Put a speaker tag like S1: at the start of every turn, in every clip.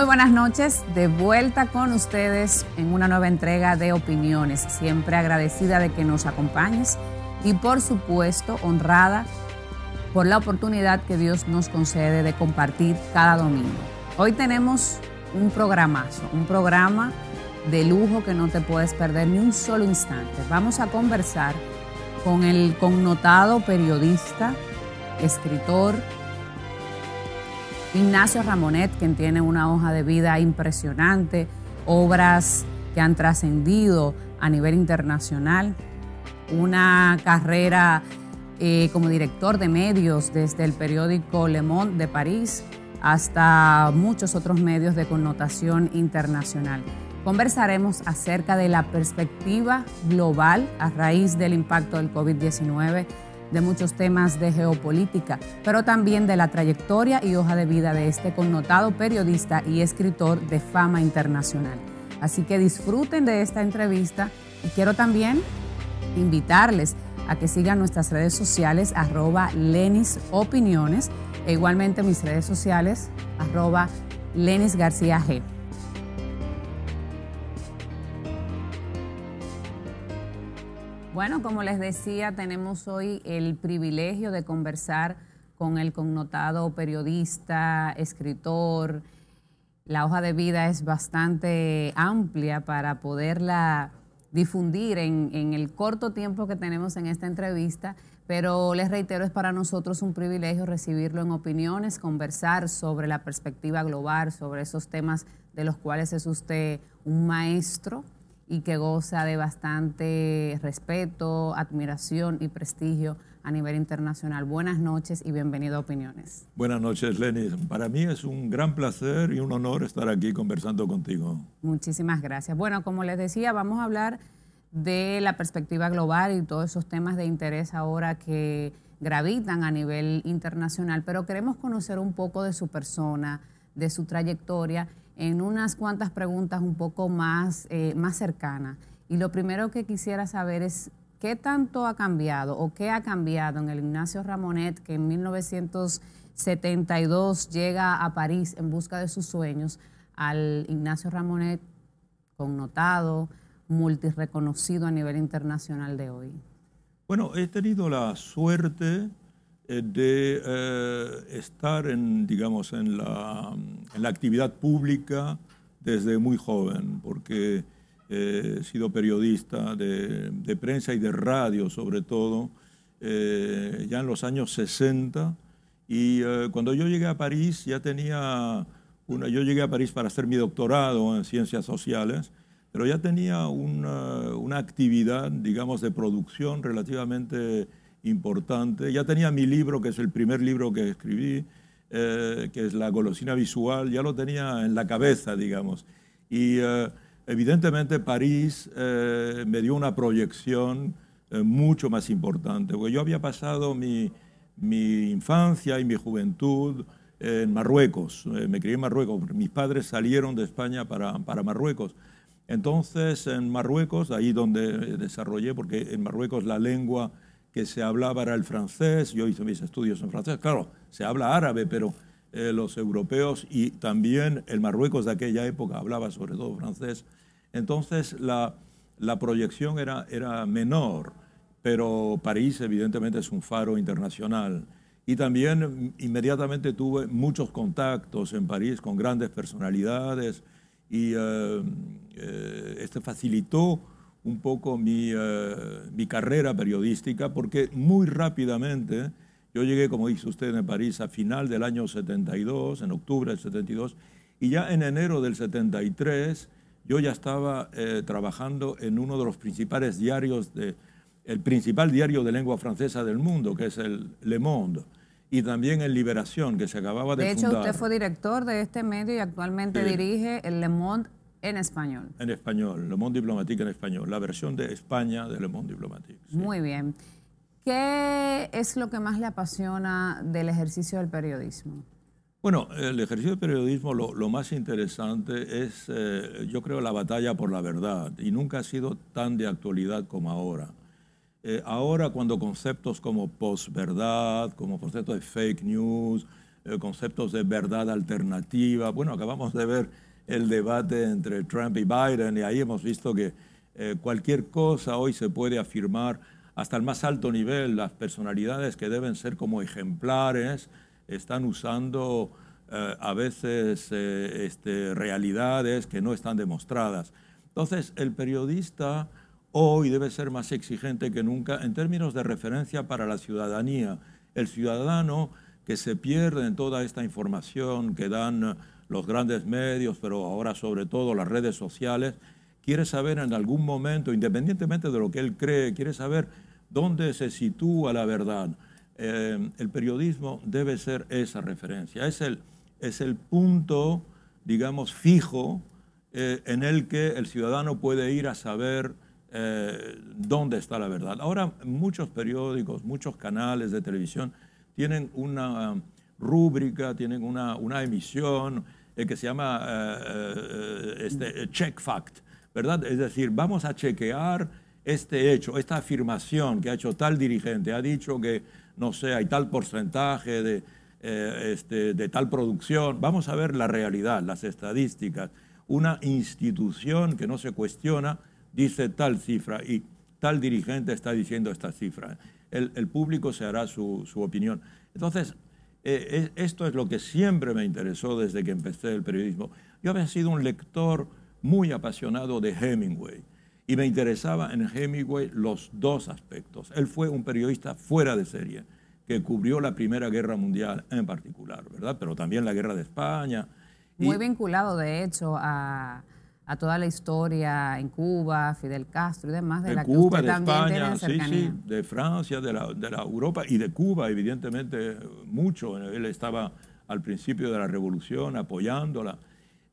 S1: Muy buenas noches, de vuelta con ustedes en una nueva entrega de opiniones, siempre agradecida de que nos acompañes y por supuesto honrada por la oportunidad que Dios nos concede de compartir cada domingo. Hoy tenemos un programazo, un programa de lujo que no te puedes perder ni un solo instante. Vamos a conversar con el connotado periodista, escritor, Ignacio Ramonet, quien tiene una hoja de vida impresionante, obras que han trascendido a nivel internacional, una carrera eh, como director de medios desde el periódico Le Monde de París hasta muchos otros medios de connotación internacional. Conversaremos acerca de la perspectiva global a raíz del impacto del COVID-19 de muchos temas de geopolítica, pero también de la trayectoria y hoja de vida de este connotado periodista y escritor de fama internacional. Así que disfruten de esta entrevista y quiero también invitarles a que sigan nuestras redes sociales arroba Lenis Opiniones e igualmente mis redes sociales arroba Lenis García G. Bueno, como les decía, tenemos hoy el privilegio de conversar con el connotado periodista, escritor. La hoja de vida es bastante amplia para poderla difundir en, el corto tiempo que tenemos en esta entrevista, pero les reitero, es para nosotros un privilegio recibirlo en opiniones, conversar sobre la perspectiva global, sobre esos temas de los cuales es usted un maestro, y que goza de bastante respeto, admiración y prestigio a nivel internacional. Buenas noches y bienvenido a Opiniones.
S2: Buenas noches, Lenny. Para mí es un gran placer y un honor estar aquí conversando contigo.
S1: Muchísimas gracias. Bueno, como les decía, vamos a hablar de la perspectiva global y todos esos temas de interés ahora que gravitan a nivel internacional, pero queremos conocer un poco de su persona, de su trayectoria en unas cuantas preguntas un poco más, eh, más cercanas. Y lo primero que quisiera saber es qué tanto ha cambiado o qué ha cambiado en el Ignacio Ramonet que en 1972 llega a París en busca de sus sueños al Ignacio Ramonet connotado, multireconocido a nivel internacional de hoy.
S2: Bueno, he tenido la suerte eh, de eh, estar en, digamos, en la en la actividad pública desde muy joven, porque eh, he sido periodista de, prensa y de radio sobre todo, eh, ya en los años 60. Y eh, cuando yo llegué a París, ya tenía una, yo llegué a París para hacer mi doctorado en ciencias sociales, pero ya tenía una, una actividad, digamos, de producción relativamente importante. Ya tenía mi libro, que es el primer libro que escribí, eh, que es la golosina visual, ya lo tenía en la cabeza, digamos. Y eh, evidentemente París eh, me dio una proyección mucho más importante, porque yo había pasado mi, infancia y mi juventud en Marruecos, me crié en Marruecos, mis padres salieron de España para Marruecos. Entonces, en Marruecos, ahí donde desarrollé, porque en Marruecos la lengua que se hablaba era el francés, yo hice mis estudios en francés, claro, se habla árabe, pero eh, los europeos y también el Marruecos de aquella época hablaba sobre todo francés, entonces la, la proyección era, era menor, pero París evidentemente es un faro internacional. Y también mm, inmediatamente tuve muchos contactos en París con grandes personalidades y eh, eh este facilitó un poco mi, eh, mi carrera periodística, porque muy rápidamente yo llegué, como dice usted, en París a final del año 72, en octubre del 72, y ya en enero del 73 yo ya estaba eh, trabajando en uno de los principales diarios, de, el principal diario de lengua francesa del mundo, que es el Le Monde y también en Liberación, que se acababa de, de hecho, usted fue
S1: director de este medio y actualmente dirige el Le Monde en español.
S2: En español, Le Monde Diplomatique en español, la versión de España de Le Monde Diplomatique.
S1: Muy bien. ¿Qué es lo que más le apasiona del ejercicio del periodismo?
S2: Bueno, el ejercicio del periodismo lo, más interesante es, eh, yo creo, la batalla por la verdad, y nunca ha sido tan de actualidad como ahora. Eh, ahora cuando conceptos como posverdad, como conceptos de fake news, eh, conceptos de verdad alternativa, bueno, acabamos de ver el debate entre Trump y Biden, y ahí hemos visto que eh, cualquier cosa hoy se puede afirmar hasta el más alto nivel, las personalidades que deben ser como ejemplares están usando eh, a veces eh, este, realidades que no están demostradas. Entonces, el periodista hoy debe ser más exigente que nunca en términos de referencia para la ciudadanía. El ciudadano que se pierde en toda esta información que dan los grandes medios, pero ahora sobre todo las redes sociales, quiere saber en algún momento, independientemente de lo que él cree, quiere saber dónde se sitúa la verdad. Eh, el periodismo debe ser esa referencia, es el, es el punto, digamos, fijo eh, en el que el ciudadano puede ir a saber eh, dónde está la verdad. Ahora muchos periódicos, muchos canales de televisión tienen una um, rúbrica, tienen una, una emisión, eh, que se llama eh, eh, este, check fact, ¿verdad? Es decir, vamos a chequear este hecho, esta afirmación que ha hecho tal dirigente, ha dicho que, no sé, hay tal porcentaje de, este, de tal producción, vamos a ver la realidad, las estadísticas. Una institución que no se cuestiona dice tal cifra y tal dirigente está diciendo esta cifra. El, el público se hará su, su opinión. Entonces, eh, esto es lo que siempre me interesó desde que empecé el periodismo. Yo había sido un lector muy apasionado de Hemingway y me interesaba en Hemingway los dos aspectos. Él fue un periodista fuera de serie que cubrió la Primera Guerra Mundial en particular, ¿verdad? Pero también la Guerra de España.
S1: Muy vinculado, de hecho, a, a toda la historia en Cuba, Fidel Castro y demás, de, la Cuba, de España,
S2: de Francia, de la, Europa y de Cuba, evidentemente, mucho. Él estaba al principio de la revolución apoyándola,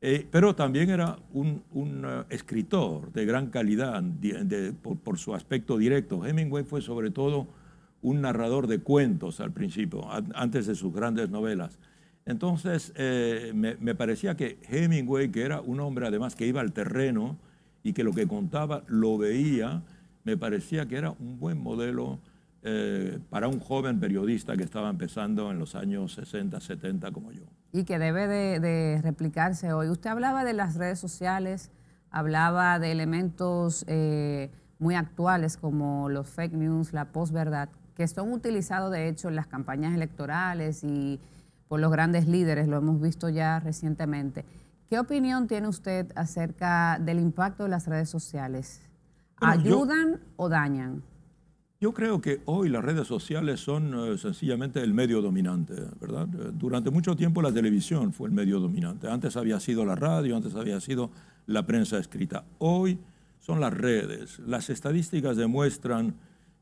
S2: eh, pero también era un, eh, escritor de gran calidad por, su aspecto directo. Hemingway fue sobre todo un narrador de cuentos al principio, antes de sus grandes novelas. Entonces, eh, me, parecía que Hemingway, que era un hombre además que iba al terreno y que lo que contaba lo veía, me parecía que era un buen modelo eh, para un joven periodista que estaba empezando en los años 60, 70 como yo.
S1: Y que debe de, replicarse hoy. Usted hablaba de las redes sociales, hablaba de elementos eh, muy actuales como los fake news, la posverdad, que son utilizados de hecho en las campañas electorales y por los grandes líderes, lo hemos visto ya recientemente. ¿Qué opinión tiene usted acerca del impacto de las redes sociales? ¿Ayudan o dañan?
S2: Yo creo que hoy las redes sociales son eh, sencillamente el medio dominante, ¿verdad? Eh, durante mucho tiempo la televisión fue el medio dominante. Antes había sido la radio, antes había sido la prensa escrita. Hoy son las redes. Las estadísticas demuestran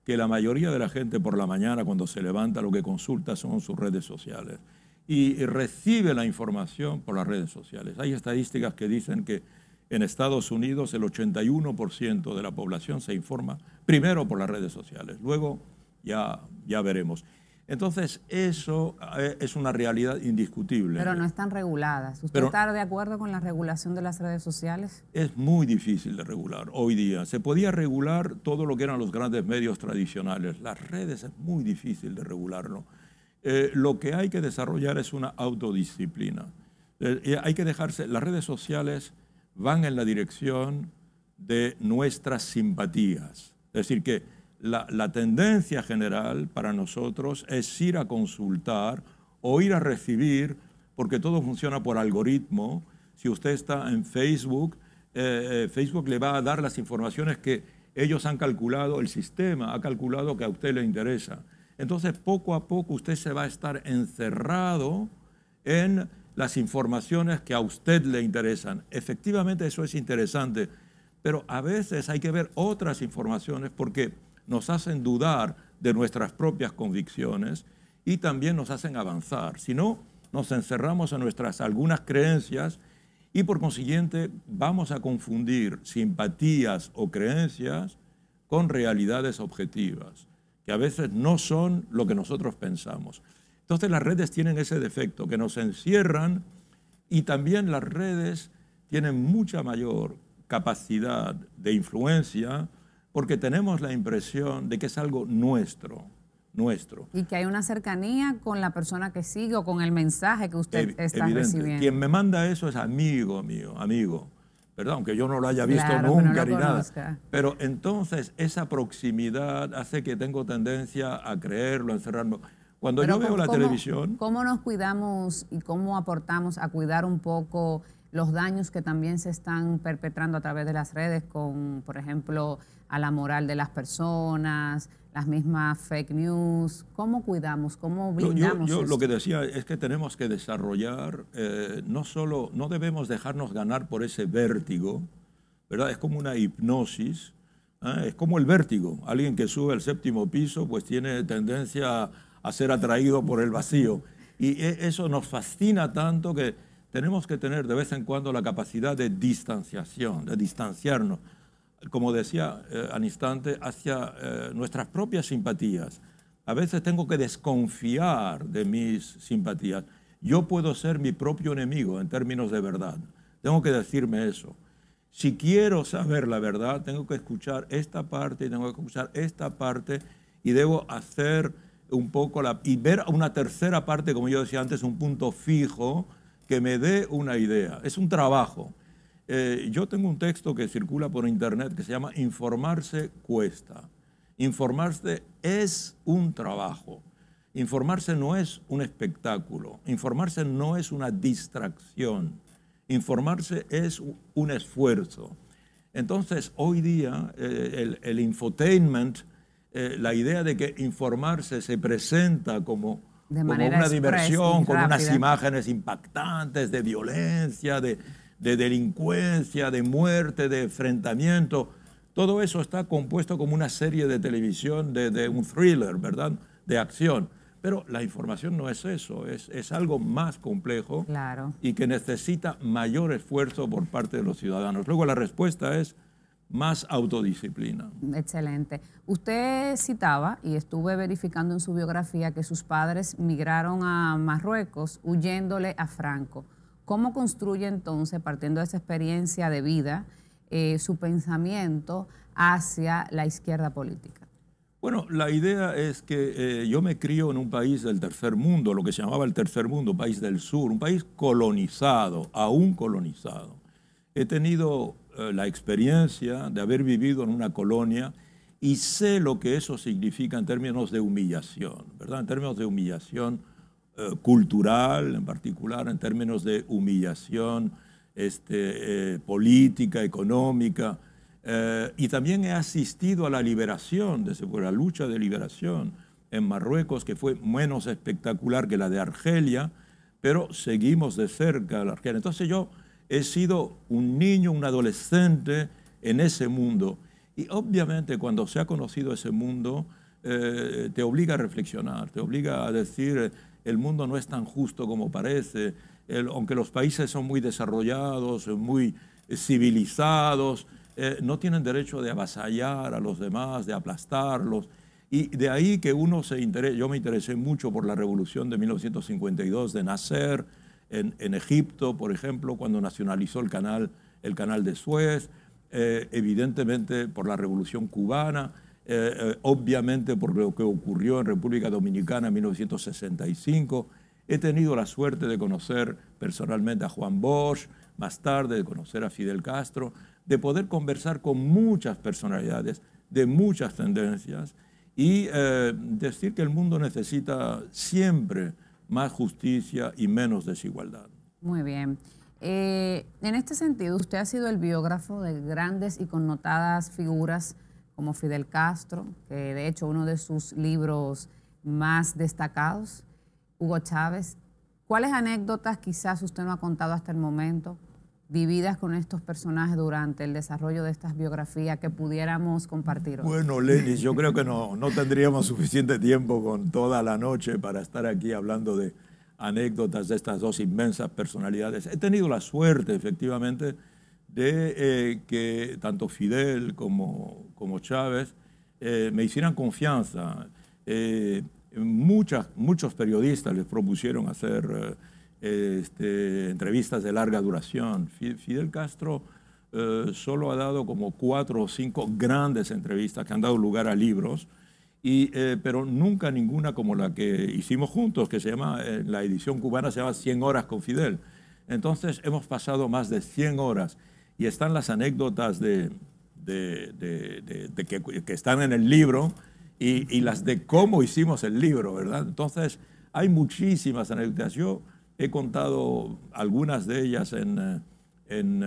S2: que la mayoría de la gente por la mañana cuando se levanta lo que consulta son sus redes sociales y recibe la información por las redes sociales. Hay estadísticas que dicen que en Estados Unidos el 81% de la población se informa primero por las redes sociales, luego ya, ya veremos. Entonces, eso eh, es una realidad indiscutible. Pero no
S1: están reguladas. ¿Usted está de acuerdo con la regulación de las redes sociales?
S2: Es muy difícil de regular hoy día. Se podía regular todo lo que eran los grandes medios tradicionales. Las redes es muy difícil de regularlo. Eh, lo que hay que desarrollar es una autodisciplina. Eh, hay que dejarse, las redes sociales van en la dirección de nuestras simpatías. Es decir, que la, tendencia general para nosotros es ir a consultar o ir a recibir, porque todo funciona por algoritmo. Si usted está en Facebook, eh, Facebook le va a dar las informaciones que ellos han calculado, el sistema ha calculado que a usted le interesa. Entonces poco a poco usted se va a estar encerrado en las informaciones que a usted le interesan. Efectivamente eso es interesante, pero a veces hay que ver otras informaciones porque nos hacen dudar de nuestras propias convicciones y también nos hacen avanzar. Si no, nos encerramos en nuestras algunas creencias y por consiguiente vamos a confundir simpatías o creencias con realidades objetivas que a veces no son lo que nosotros pensamos. Entonces las redes tienen ese defecto, que nos encierran y también las redes tienen mucha mayor capacidad de influencia porque tenemos la impresión de que es algo nuestro, nuestro.
S1: Y que hay una cercanía con la persona que sigue o con el mensaje que usted está evidente. recibiendo. Quien
S2: me manda eso es amigo mío, amigo. Aunque yo no lo haya visto nunca ni nada. Pero entonces esa proximidad hace que tengo tendencia a creerlo, a encerrarme. Cuando yo veo la televisión...
S1: ¿Cómo nos cuidamos y cómo aportamos a cuidar un poco los daños que también se están perpetrando a través de las redes con, por ejemplo, a la moral de las personas, las mismas fake news? ¿Cómo cuidamos, cómo blindamos? yo, lo que decía
S2: es que tenemos que desarrollar, eh, no solo, no debemos dejarnos ganar por ese vértigo, ¿verdad? Es como una hipnosis, ¿ah? es como el vértigo. Alguien que sube al séptimo piso, pues tiene tendencia a ser atraído por el vacío. Y e, eso nos fascina tanto que tenemos que tener de vez en cuando la capacidad de distanciación, de distanciarnos, como decía eh, al instante, hacia eh, nuestras propias simpatías. A veces tengo que desconfiar de mis simpatías. Yo puedo ser mi propio enemigo en términos de verdad. Tengo que decirme eso. Si quiero saber la verdad, tengo que escuchar esta parte y tengo que escuchar esta parte y debo hacer un poco y ver una tercera parte, como yo decía antes, un punto fijo que me dé una idea. Es un trabajo. Eh, yo tengo un texto que circula por internet que se llama Informarse cuesta. Informarse es un trabajo. Informarse no es un espectáculo. Informarse no es una distracción. Informarse es un esfuerzo. Entonces, hoy día, eh, el, infotainment, eh, la idea de que informarse se presenta como,
S1: una diversión, con unas
S2: imágenes impactantes de violencia, de de delincuencia, de muerte, de enfrentamiento. Todo eso está compuesto como una serie de televisión, de, un thriller, ¿verdad? De acción. Pero la información no es eso, es, algo más complejo y que necesita mayor esfuerzo por parte de los ciudadanos. Luego la respuesta es más autodisciplina.
S1: Excelente. Usted citaba, y estuve verificando en su biografía, que sus padres migraron a Marruecos huyéndole a Franco. ¿Cómo construye entonces, partiendo de esa experiencia de vida, eh, su pensamiento hacia la izquierda política?
S2: Bueno, la idea es que eh, yo me crío en un país del tercer mundo, lo que se llamaba el tercer mundo, país del sur, un país colonizado, aún colonizado. He tenido eh, la experiencia de haber vivido en una colonia y sé lo que eso significa en términos de humillación, ¿verdad? En términos de humillación eh, cultural, en particular en términos de humillación este, eh, política, económica, eh, y también he asistido a la liberación, desde la lucha de liberación en Marruecos, que fue menos espectacular que la de Argelia, pero seguimos de cerca a la Argelia. Entonces yo he sido un niño, un adolescente en ese mundo, y obviamente cuando se ha conocido ese mundo, te obliga a reflexionar, te obliga a decir el mundo no es tan justo como parece, aunque los países son muy desarrollados, muy eh, civilizados, eh, no tienen derecho de avasallar a los demás, de aplastarlos. Y de ahí que uno se interese, yo me interesé mucho por la revolución de 1952 de Nasser en, Egipto, por ejemplo, cuando nacionalizó el canal, el canal de Suez, eh, evidentemente por la revolución cubana. Eh, eh, obviamente por lo que ocurrió en República Dominicana en 1965. He tenido la suerte de conocer personalmente a Juan Bosch, más tarde de conocer a Fidel Castro, de poder conversar con muchas personalidades, de muchas tendencias, y eh, decir que el mundo necesita siempre más justicia y menos desigualdad.
S1: Muy bien. en este sentido, usted ha sido el biógrafo de grandes y connotadas figuras como Fidel Castro, que de hecho uno de sus libros más destacados, Hugo Chávez. ¿Cuáles anécdotas quizás usted no ha contado hasta el momento vividas con estos personajes durante el desarrollo de estas biografías que pudiéramos compartir?
S2: Bueno, Lenny, yo creo que no, no tendríamos suficiente tiempo con toda la noche para estar aquí hablando de anécdotas de estas dos inmensas personalidades. He tenido la suerte, efectivamente, de eh, que tanto Fidel como, como Chávez eh, me hicieran confianza. Eh, muchos periodistas les propusieron hacer este, entrevistas de larga duración. Fidel Castro solo ha dado como cuatro o cinco grandes entrevistas que han dado lugar a libros, pero nunca ninguna como la que hicimos juntos, que se llama, la edición cubana se llama 100 horas con Fidel. Entonces hemos pasado más de 100 horas y están las anécdotas de, que, están en el libro y, las de cómo hicimos el libro, ¿verdad? Entonces, hay muchísimas anécdotas. Yo he contado algunas de ellas eh, eh, en,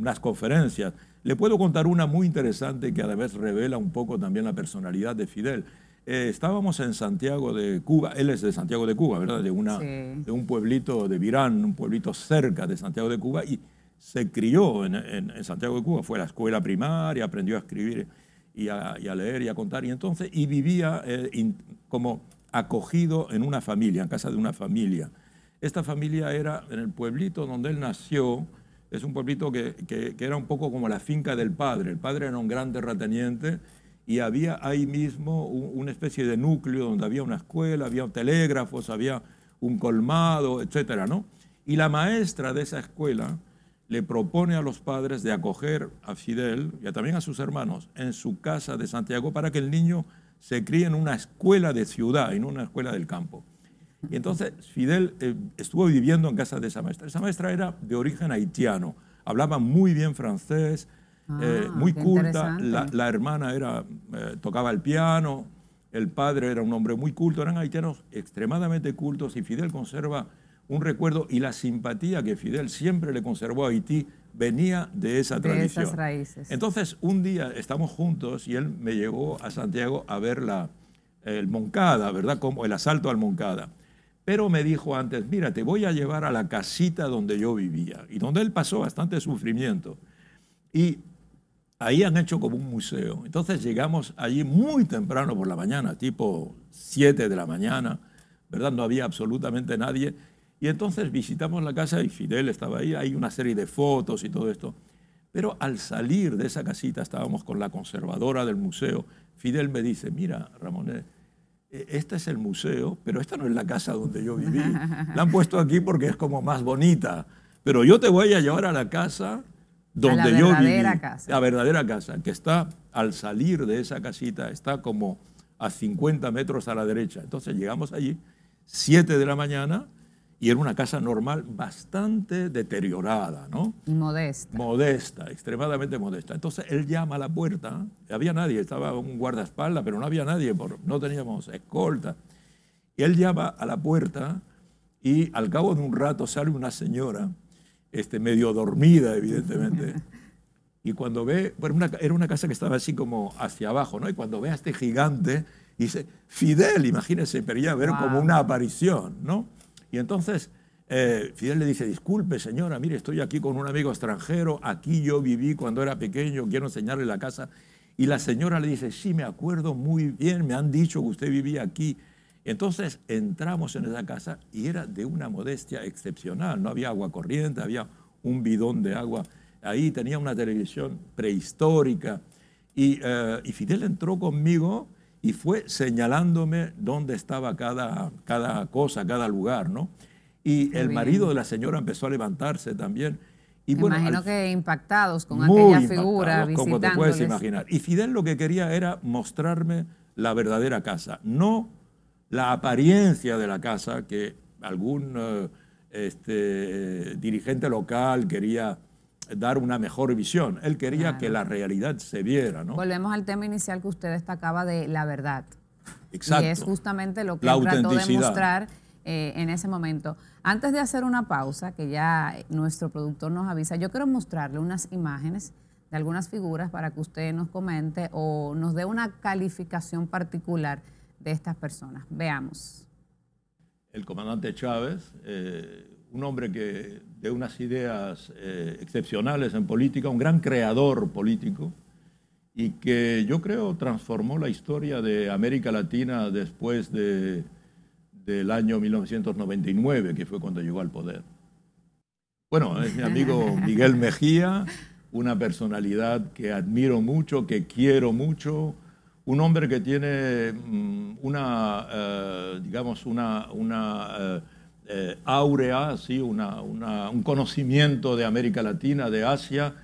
S2: unas conferencias. Le puedo contar una muy interesante que a la vez revela un poco también la personalidad de Fidel. Eh, estábamos en Santiago de Cuba, él es de Santiago de Cuba, ¿verdad? De, una, de un pueblito de Virán, un pueblito cerca de Santiago de Cuba, y se crió en, Santiago de Cuba, fue a la escuela primaria, aprendió a escribir y a, leer y a contar, y entonces, y vivía eh, como acogido en una familia, en casa de una familia. Esta familia era en el pueblito donde él nació, es un pueblito que, que, era un poco como la finca del padre, el padre era un gran terrateniente y había ahí mismo una especie de núcleo donde había una escuela, había telégrafos, había un colmado, etcétera, ¿no? Y la maestra de esa escuela, le propone a los padres de acoger a Fidel y también a sus hermanos en su casa de Santiago para que el niño se críe en una escuela de ciudad y no una escuela del campo. Y entonces Fidel eh, estuvo viviendo en casa de esa maestra. Esa maestra era de origen haitiano, hablaba muy bien francés,
S1: eh, ah, muy culta, la,
S2: hermana era, eh, tocaba el piano, el padre era un hombre muy culto, eran haitianos extremadamente cultos y Fidel conserva un recuerdo y la simpatía que Fidel siempre le conservó a Haití venía de esa de tradición. Esas raíces. Entonces, un día estamos juntos y él me llegó a Santiago a ver la, el Moncada, ¿verdad? Como el asalto al Moncada. Pero me dijo antes, mira, te voy a llevar a la casita donde yo vivía y donde él pasó bastante sufrimiento. Y ahí han hecho como un museo. Entonces llegamos allí muy temprano por la mañana, tipo 7 de la mañana, ¿verdad? No había absolutamente nadie y entonces visitamos la casa y Fidel estaba ahí, hay una serie de fotos y todo esto. Pero al salir de esa casita estábamos con la conservadora del museo. Fidel me dice, mira, Ramón eh, eh, este es el museo, pero esta no es la casa donde yo viví. La han puesto aquí porque es como más bonita. Pero yo te voy a llevar a la casa donde yo viví la verdadera Casa. La verdadera casa, que está al salir de esa casita, está como a 50 metros a la derecha. Entonces llegamos allí, 7 de la mañana, y era una casa normal bastante deteriorada, ¿no?
S1: Modesta.
S2: Modesta, extremadamente modesta. Entonces él llama a la puerta, había nadie, estaba un guardaespaldas, pero no había nadie, por, no teníamos escolta. Y él llama a la puerta y al cabo de un rato sale una señora, este, medio dormida evidentemente, y cuando ve, bueno, era una casa que estaba así como hacia abajo, ¿no? Y cuando ve a este gigante, dice, Fidel, imagínense, pero ya ver como una aparición, ¿no? Y entonces eh, Fidel le dice, disculpe señora, mire, estoy aquí con un amigo extranjero, aquí yo viví cuando era pequeño, quiero enseñarle la casa. Y la señora le dice, sí, me acuerdo muy bien, me han dicho que usted vivía aquí. Entonces entramos en esa casa y era de una modestia excepcional, no había agua corriente, había un bidón de agua. Ahí tenía una televisión prehistórica. Y, eh, y Fidel entró conmigo y fue señalándome dónde estaba cada, cada cosa, cada lugar, ¿no? Y el marido de la señora empezó a levantarse también. Y Me bueno, imagino
S1: que impactados con aquella figura, como te puedes imaginar.
S2: Y Fidel lo que quería era mostrarme la verdadera casa, no la apariencia de la casa que algún eh, este, dirigente local quería dar una mejor visión. Él quería que la realidad se viera. ¿no?
S1: Volvemos al tema inicial que usted destacaba de la verdad. Exacto. Y es justamente lo que él trató de mostrar eh, en ese momento. Antes de hacer una pausa, que ya nuestro productor nos avisa, yo quiero mostrarle unas imágenes de algunas figuras para que usted nos comente o nos dé una calificación particular de estas personas. Veamos.
S2: El comandante Chávez, eh, un hombre que, de unas ideas eh, excepcionales en política, un gran creador político, y que yo creo transformó la historia de América Latina después de, del año 1999, que fue cuando llegó al poder. Bueno, es mi amigo Miguel Mejía, una personalidad que admiro mucho, que quiero mucho, un hombre que tiene mm, una, eh, digamos, una... una eh, ...aurea, eh, áurea, un conocimiento de América Latina, de Asia.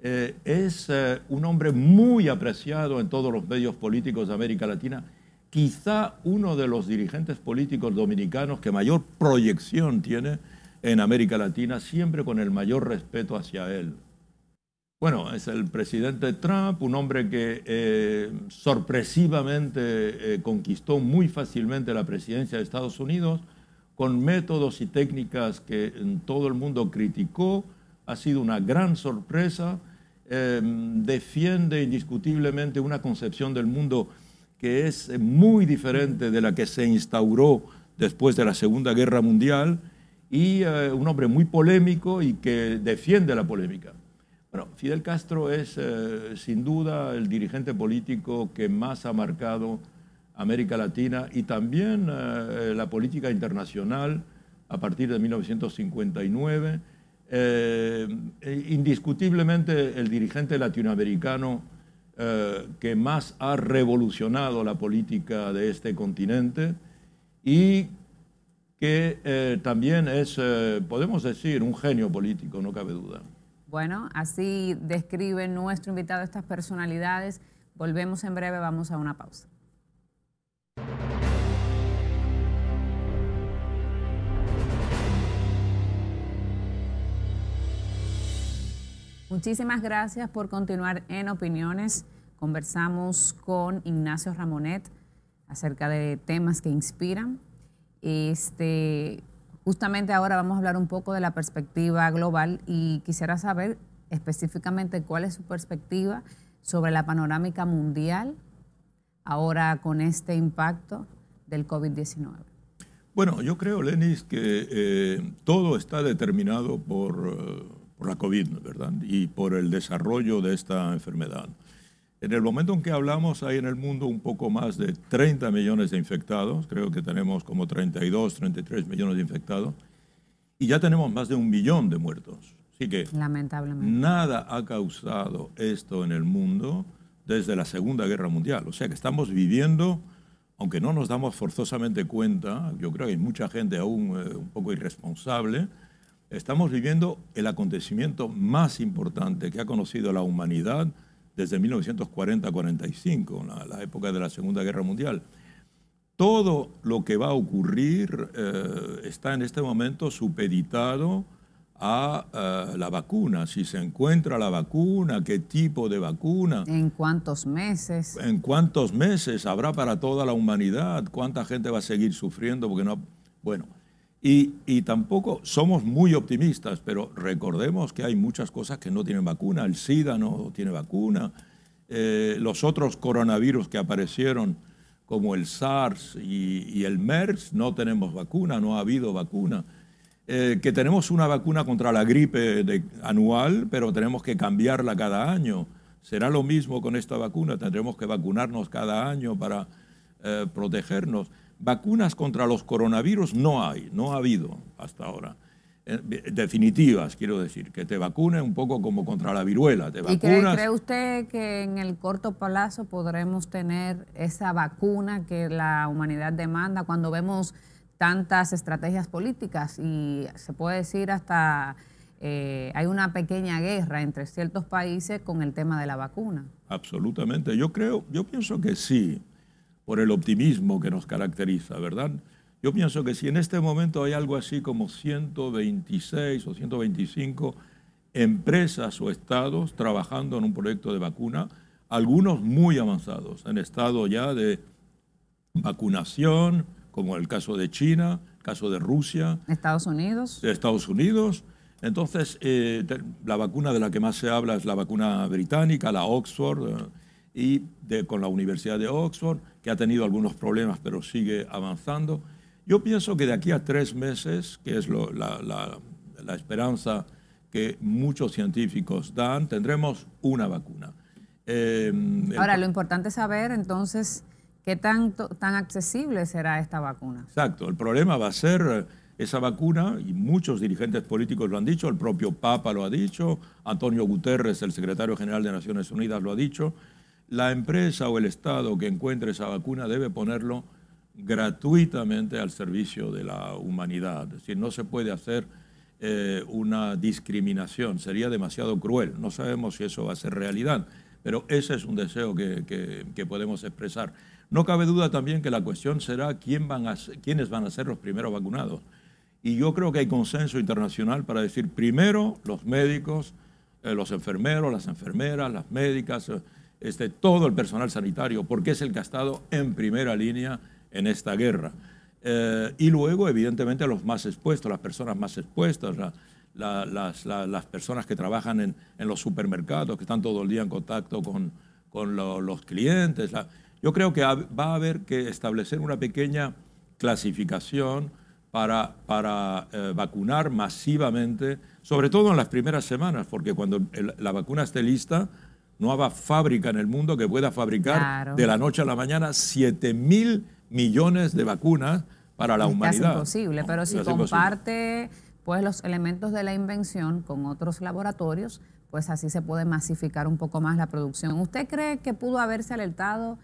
S2: Eh, es eh, un hombre muy apreciado en todos los medios políticos de América Latina, quizá uno de los dirigentes políticos dominicanos que mayor proyección tiene en América Latina, siempre con el mayor respeto hacia él. Bueno, es el presidente Trump, un hombre que sorpresivamente conquistó muy fácilmente la presidencia de Estados Unidos, con métodos y técnicas que en todo el mundo criticó, ha sido una gran sorpresa, em, defiende indiscutiblemente una concepción del mundo que es muy diferente de la que se instauró después de la Segunda Guerra Mundial y eh, un hombre muy polémico y que defiende la polémica. Bueno, Fidel Castro es eh, sin duda el dirigente político que más ha marcado América Latina y también eh, eh, la política internacional a partir de 1959. Eh, e indiscutiblemente el dirigente latinoamericano que más ha revolucionado la política de este continente y que también es, podemos decir, un genio político, no cabe duda.
S1: Bueno, así describe nuestro invitado estas personalidades. Volvemos en breve, vamos a una pausa. Muchísimas gracias por continuar en Opiniones. Conversamos con Ignacio Ramonet acerca de temas que inspiran. Este, justamente ahora vamos a hablar un poco de la perspectiva global y quisiera saber específicamente cuál es su perspectiva sobre la panorámica mundial ahora con este impacto del COVID-19?
S2: Bueno, yo creo, Lenis, que eh, todo está determinado por, eh, por, la COVID, ¿verdad? Y por el desarrollo de esta enfermedad. En el momento en que hablamos, hay en el mundo un poco más de 30 millones de infectados, creo que tenemos como 32, 33 millones de infectados, y ya tenemos más de un millón de muertos. Así que
S1: Lamentablemente.
S2: nada ha causado esto en el mundo desde la Segunda Guerra Mundial. O sea que estamos viviendo, aunque no nos damos forzosamente cuenta, yo creo que hay mucha gente aún eh, un poco irresponsable, estamos viviendo el acontecimiento más importante que ha conocido la humanidad desde 1940-45, la, época de la Segunda Guerra Mundial. Todo lo que va a ocurrir eh, está en este momento supeditado a eh, la vacuna, si se encuentra la vacuna, qué tipo de vacuna.
S1: ¿En cuántos meses?
S2: ¿En cuántos meses habrá para toda la humanidad? ¿Cuánta gente va a seguir sufriendo? Porque no. Bueno, y, tampoco somos muy optimistas, pero recordemos que hay muchas cosas que no tienen vacuna. El SIDA no tiene vacuna. Eh, los otros coronavirus que aparecieron, como el SARS y el MERS, no tenemos vacuna, no ha habido vacuna. Eh, que tenemos una vacuna contra la gripe de, anual, pero tenemos que cambiarla cada año. Será lo mismo con esta vacuna, tendremos que vacunarnos cada año para eh, protegernos. Vacunas contra los coronavirus no hay, no ha habido hasta ahora eh, definitivas, quiero decir, que te vacune un poco como contra la viruela. Te ¿Y cree,
S1: usted que en el corto plazo podremos tener esa vacuna que la humanidad demanda cuando vemos tantas estrategias políticas y se puede decir hasta eh, hay una pequeña guerra entre ciertos países con el tema de la vacuna.
S2: Absolutamente, yo creo, yo pienso que sí, por el optimismo que nos caracteriza, ¿verdad? Yo pienso que si en este momento hay algo así como 126 o 125 empresas o estados trabajando en un proyecto de vacuna, algunos muy avanzados, en estado ya de vacunación, como el caso de China, el caso de Rusia.
S1: Estados Unidos.
S2: De Estados Unidos. Entonces, eh, la vacuna de la que más se habla es la vacuna británica, la Oxford, eh, y de, con la Universidad de Oxford, que ha tenido algunos problemas, pero sigue avanzando. Yo pienso que de aquí a tres meses, que es la, esperanza que muchos científicos dan, tendremos una vacuna. Eh, Ahora, lo
S1: importante es saber entonces ¿Qué tanto, tan accesible será esta vacuna?
S2: Exacto, el problema va a ser eh, esa vacuna, y muchos dirigentes políticos lo han dicho, el propio Papa lo ha dicho, Antonio Guterres, el secretario general de Naciones Unidas, lo ha dicho, la empresa o el Estado que encuentre esa vacuna debe ponerlo gratuitamente al servicio de la humanidad. Es decir, no se puede hacer eh, una discriminación, sería demasiado cruel. No sabemos si eso va a ser realidad, pero ese es un deseo que podemos expresar. No cabe duda también que la cuestión será quién van a, quiénes van a ser los primeros vacunados. Y yo creo que hay consenso internacional para decir primero los médicos, eh, los enfermeros, las enfermeras, las médicas, eh, este, todo el personal sanitario, porque es el que ha estado en primera línea en esta guerra. Eh, y luego, evidentemente, los más expuestos, las personas más expuestas, las, personas que trabajan en, los supermercados, que están todo el día en contacto con, los clientes. Yo creo que va a haber que establecer una pequeña clasificación para, para eh, vacunar masivamente, sobre todo en las primeras semanas, porque cuando la vacuna esté lista, no habrá fábrica en el mundo que pueda fabricar de la noche a la mañana 7 mil millones de vacunas para la humanidad. Es imposible, pero si comparte
S1: pues, los elementos de la invención con otros laboratorios, pues así se puede masificar un poco más la producción. ¿Usted cree que pudo haberse alertado?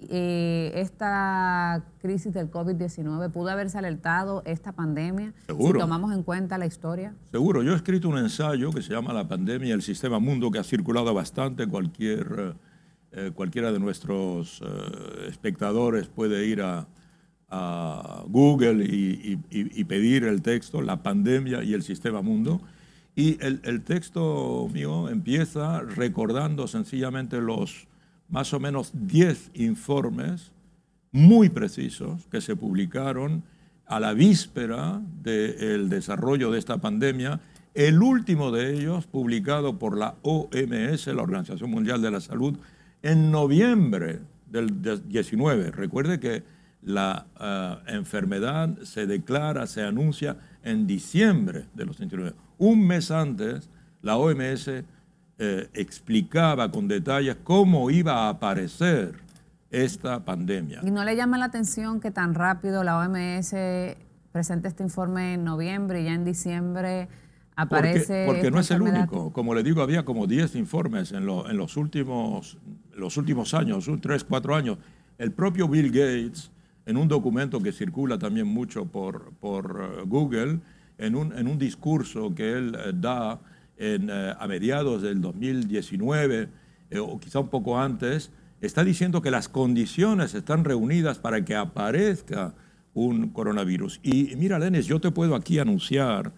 S1: esta crisis del COVID-19? ¿Pudo haberse alertado esta pandemia Seguro. si tomamos en cuenta la historia?
S2: Seguro. Yo he escrito un ensayo que se llama La pandemia y el sistema mundo, que ha circulado bastante. Cualquier, eh, eh, cualquiera de nuestros eh, espectadores puede ir a, Google y, pedir el texto, La pandemia y el sistema mundo. Y el, el texto mío empieza recordando sencillamente los más o menos 10 informes muy precisos que se publicaron a la víspera del desarrollo de esta pandemia, el último de ellos publicado por la OMS, la Organización Mundial de la Salud, en noviembre del 19. Recuerde que la eh, enfermedad se declara, se anuncia en diciembre de los 19. Un mes antes, la OMS eh, explicaba con detalles cómo iba a aparecer esta pandemia.
S1: ¿Y no le llama la atención que tan rápido la OMS presente este informe en noviembre y ya en diciembre aparece. Porque, no es el único.
S2: Como le digo, había como 10 informes en, los, últimos, los últimos años, 3, 4 años. El propio Bill Gates, en un documento que circula también mucho por, por eh, Google, un, en un discurso que él eh, da eh, a mediados del 2019 eh, o quizá un poco antes, está diciendo que las condiciones están reunidas para que aparezca un coronavirus. Y mira, Lenes, yo te puedo aquí anunciar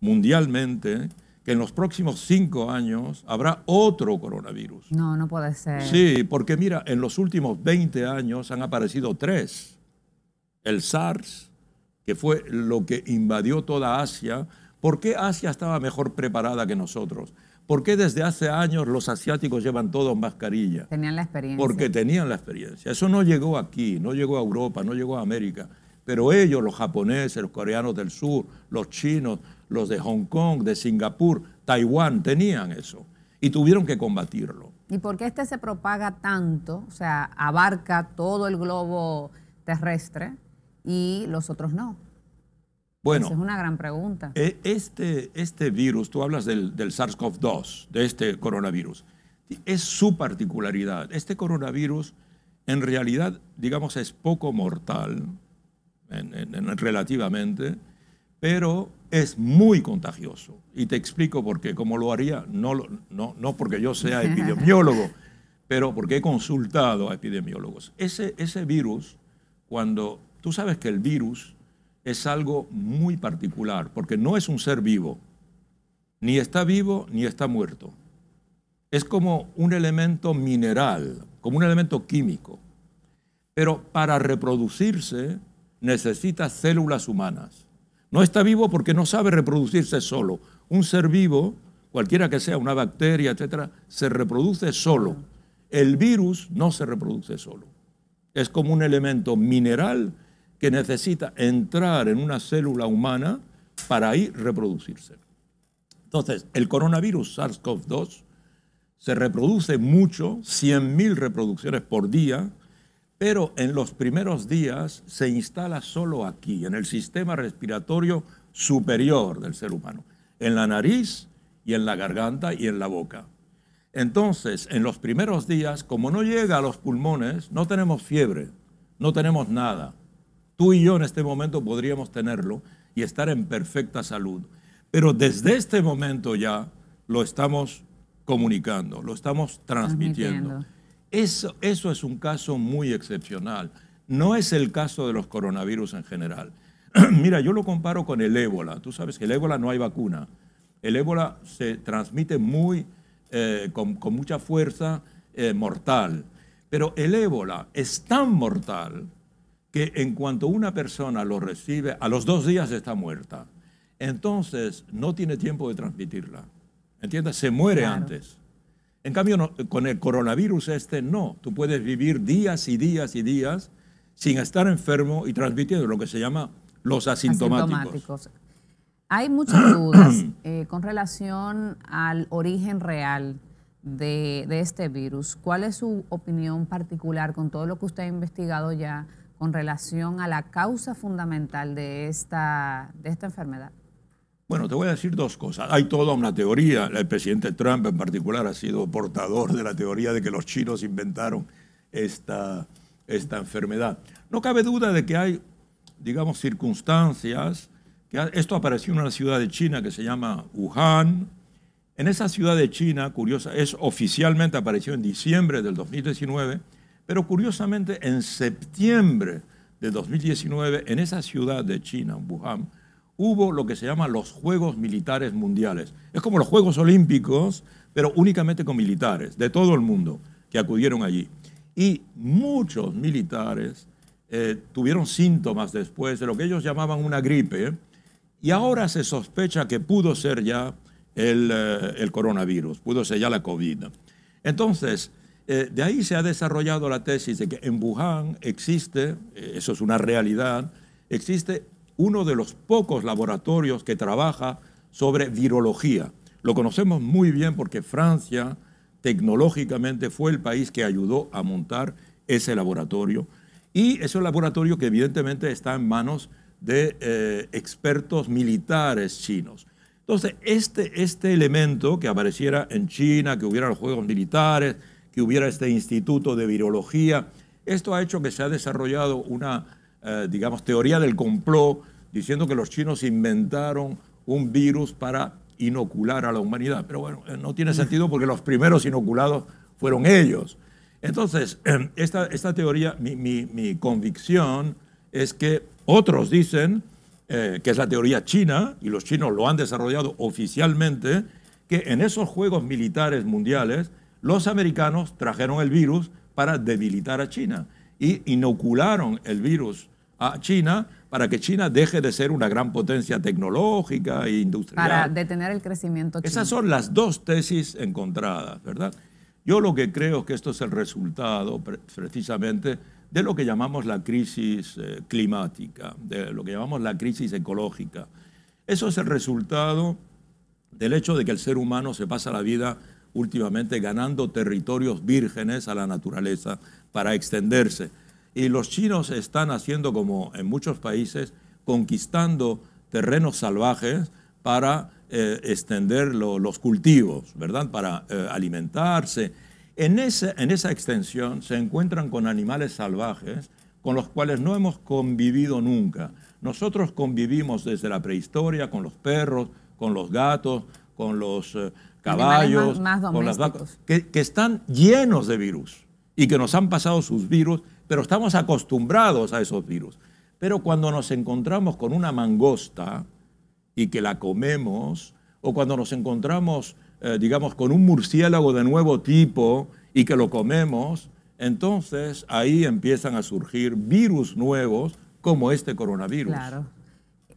S2: mundialmente que en los próximos cinco años habrá otro coronavirus.
S1: No, no puede ser.
S2: Sí, porque mira, en los últimos 20 años han aparecido tres. El SARS, que fue lo que invadió toda Asia, ¿Por qué Asia estaba mejor preparada que nosotros? ¿Por qué desde hace años los asiáticos llevan todos mascarilla?
S1: Tenían la experiencia. Porque
S2: tenían la experiencia. Eso no llegó aquí, no llegó a Europa, no llegó a América. Pero ellos, los japoneses, los coreanos del sur, los chinos, los de Hong Kong, de Singapur, Taiwán, tenían eso. Y tuvieron que combatirlo.
S1: ¿Y por qué este se propaga tanto? O sea, abarca todo el globo terrestre y los otros no. Bueno, es una gran pregunta. E,
S2: este, este virus, tú hablas del, del SARS-CoV-2, de este coronavirus, es su particularidad. Este coronavirus en realidad, digamos, es poco mortal relativamente, pero es muy contagioso. Y te explico por qué, cómo lo haría, no, no, no porque yo sea epidemiólogo, pero porque he consultado a epidemiólogos. Ese, ese virus, cuando tú sabes que el virus es algo muy particular, porque no es un ser vivo. Ni está vivo ni está muerto. Es como un elemento mineral, como un elemento químico. Pero para reproducirse necesita células humanas. No está vivo porque no sabe reproducirse solo. Un ser vivo, cualquiera que sea, una bacteria, etcétera, se reproduce solo. El virus no se reproduce solo. Es como un elemento mineral que necesita entrar en una célula humana para ahí reproducirse. Entonces, el coronavirus SARS-CoV-2 se reproduce mucho, 100.000 reproducciones por día, pero en los primeros días se instala solo aquí, en el sistema respiratorio superior del ser humano, en la nariz y en la garganta y en la boca. Entonces, en los primeros días, como no llega a los pulmones, no tenemos fiebre, no tenemos nada. Tú y yo en este momento podríamos tenerlo y estar en perfecta salud. Pero desde este momento ya lo estamos comunicando, lo estamos transmitiendo. Eso, eso es un caso muy excepcional. No es el caso de los coronavirus en general. Mira, yo lo comparo con el ébola. Tú sabes que el ébola no hay vacuna. El ébola se transmite muy, eh, con, mucha fuerza eh, mortal. Pero el ébola es tan mortal que en cuanto una persona lo recibe, a los dos días está muerta. Entonces no tiene tiempo de transmitirla. ¿Entiendes? Se muere antes. En cambio, con el coronavirus este no. Tú puedes vivir días y días y días sin estar enfermo y transmitiendo lo que se llama los asintomáticos.
S1: Hay muchas dudas eh, con relación al origen real de, de este virus. ¿Cuál es su opinión particular con todo lo que usted ha investigado ya? con relación a la causa fundamental de esta, de esta enfermedad?
S2: Bueno, te voy a decir dos cosas. Hay toda una teoría, el presidente Trump en particular ha sido portador de la teoría de que los chinos inventaron esta, esta enfermedad. No cabe duda de que hay, digamos, circunstancias, que esto apareció en una ciudad de China que se llama Wuhan. En esa ciudad de China, curiosa, es oficialmente apareció en diciembre del 2019, pero curiosamente, en septiembre de 2019, en esa ciudad de China, Wuhan, hubo lo que se llama los Juegos Militares Mundiales. Es como los Juegos Olímpicos, pero únicamente con militares de todo el mundo que acudieron allí. Y muchos militares eh, tuvieron síntomas después de lo que ellos llamaban una gripe, y ahora se sospecha que pudo ser ya el, eh, el coronavirus, pudo ser ya la COVID. Entonces, eh, de ahí se ha desarrollado la tesis de que en Wuhan existe, eh, eso es una realidad, existe uno de los pocos laboratorios que trabaja sobre virología. Lo conocemos muy bien porque Francia tecnológicamente fue el país que ayudó a montar ese laboratorio. Y es un laboratorio que evidentemente está en manos de eh, expertos militares chinos. Entonces, este, este elemento que apareciera en China, que hubiera los juegos militares, que hubiera este instituto de virología. Esto ha hecho que se ha desarrollado una, eh, digamos, teoría del complot diciendo que los chinos inventaron un virus para inocular a la humanidad. Pero bueno, eh, no tiene sentido porque los primeros inoculados fueron ellos. Entonces, esta, teoría, mi, mi, mi, convicción es que otros dicen, eh, que es la teoría china, y los chinos lo han desarrollado oficialmente, que en esos juegos militares mundiales, los americanos trajeron el virus para debilitar a China y inocularon el virus a China para que China deje de ser una gran potencia tecnológica e industrial. Para
S1: detener el crecimiento chino. Esas son
S2: las dos tesis encontradas, ¿verdad? Yo lo que creo es que esto es el resultado precisamente de lo que llamamos la crisis eh, climática, de lo que llamamos la crisis ecológica. Eso es el resultado del hecho de que el ser humano se pasa la vida últimamente ganando territorios vírgenes a la naturaleza para extenderse. Y los chinos están haciendo, como en muchos países, conquistando terrenos salvajes para eh, extender los cultivos, ¿verdad? Para eh, alimentarse. En, en esa extensión se encuentran con animales salvajes con los cuales no hemos convivido nunca. Nosotros convivimos desde la prehistoria con los perros, con los gatos, con los eh, caballos, con las vacas, que, están llenos de virus y que nos han pasado sus virus, pero estamos acostumbrados a esos virus. Pero cuando nos encontramos con una mangosta y que la comemos, o cuando nos encontramos, eh, digamos, con un murciélago de nuevo tipo y que lo comemos, entonces ahí empiezan a surgir virus nuevos como este coronavirus. Claro.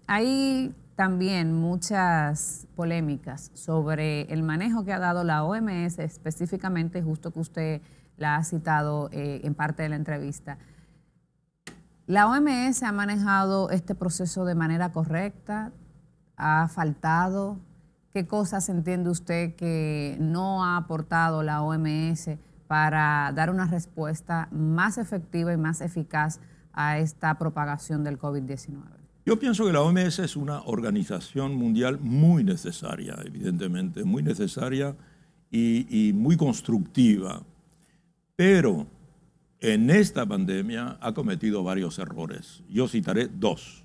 S1: Ahí también muchas polémicas sobre el manejo que ha dado la OMS, específicamente, justo que usted la ha citado eh, en parte de la entrevista. ¿La OMS ha manejado este proceso de manera correcta? ¿Ha faltado? ¿Qué cosas entiende usted que no ha aportado la OMS para dar una respuesta más efectiva y más eficaz a esta propagación del COVID-19?
S2: Yo pienso que la OMS es una organización mundial muy necesaria, evidentemente, muy necesaria y, muy constructiva, pero en esta pandemia ha cometido varios errores. Yo citaré dos.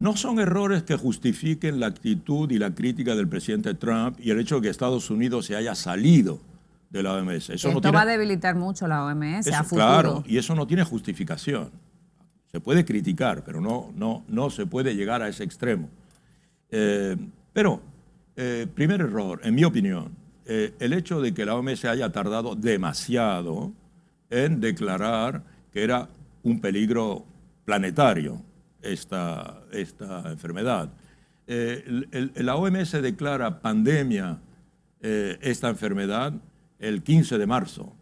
S2: No son errores que justifiquen la actitud y la crítica del presidente Trump y el hecho de que Estados Unidos se haya salido de la OMS. Eso Esto va a
S1: debilitar mucho la OMS a futuro. Claro,
S2: y eso no tiene justificación. Se puede criticar, pero no, no, no se puede llegar a ese extremo. Eh, pero, eh, primer error, en mi opinión, eh, el hecho de que la OMS haya tardado demasiado en declarar que era un peligro planetario esta, esta enfermedad. la OMS declara pandemia esta enfermedad el 15 de marzo,